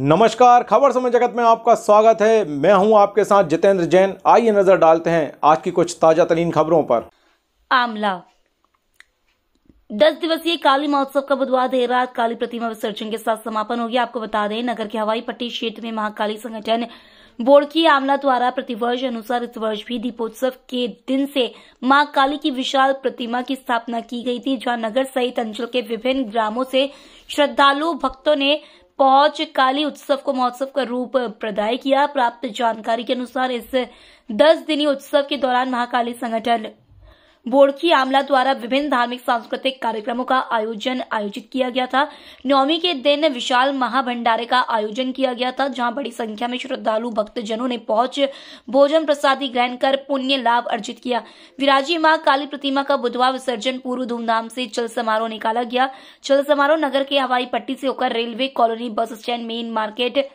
नमस्कार खबर समय जगत में आपका स्वागत है मैं हूं आपके साथ जितेंद्र जैन आइए नजर डालते हैं आज की कुछ ताजा तरीन खबरों पर आमला दस दिवसीय काली महोत्सव का बुधवार देर रात काली प्रतिमा विसर्जन के साथ समापन हो गया आपको बता दें नगर के हवाई पट्टी क्षेत्र में महाकाली संगठन बोर्ड की आमला द्वारा प्रतिवर्ष अनुसार इस वर्ष भी दीपोत्सव के दिन से मां काली की विशाल प्रतिमा की स्थापना की गई थी जहां नगर सहित अंचल के विभिन्न ग्रामों से श्रद्धालु भक्तों ने पहुंच काली उत्सव को महोत्सव का रूप प्रदाय किया प्राप्त जानकारी के अनुसार इस दस दिनी उत्सव के दौरान महाकाली संगठन बोर्ड की आमला द्वारा विभिन्न धार्मिक सांस्कृतिक कार्यक्रमों का आयोजन आयोजित किया गया था नवमी के दिन विशाल महाभंडारे का आयोजन किया गया था जहां बड़ी संख्या में श्रद्धालु भक्तजनों ने पहुंच भोजन प्रसादी ग्रहण कर पुण्य लाभ अर्जित किया विराजी मां काली प्रतिमा का बुधवार विसर्जन पूर्व धूमधाम से चल समारोह निकाला गया चल समारोह नगर के हवाई पट्टी से होकर railway colony bus stand main market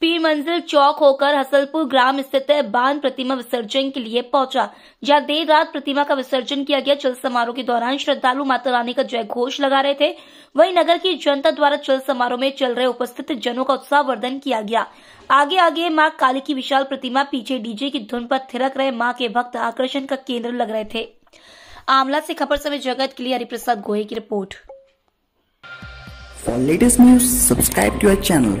Peer Manzil चौक होकर हसलपुर ग्राम स्थित बांध प्रतिमा विसर्जन के लिए पहुंचा जहां देर रात प्रतिमा का विसर्जन किया गया चल समारोह के दौरान श्रद्धालु माता रानी का जय घोष लगा रहे थे वहीं नगर की जनता द्वारा चल समारोह में चल रहे उपस्थित जनों का उत्साह वर्धन किया गया आगे आगे माँ काली की विशाल प्रतिमा पीछे डीजे की धुन पर थिरक रहे माँ के भक्त आकर्षण का केंद्र लग रहे थे आमला से खबर समय जगत के लिए हरिप्रसाद गोहे की report for latest news subscribe to our channel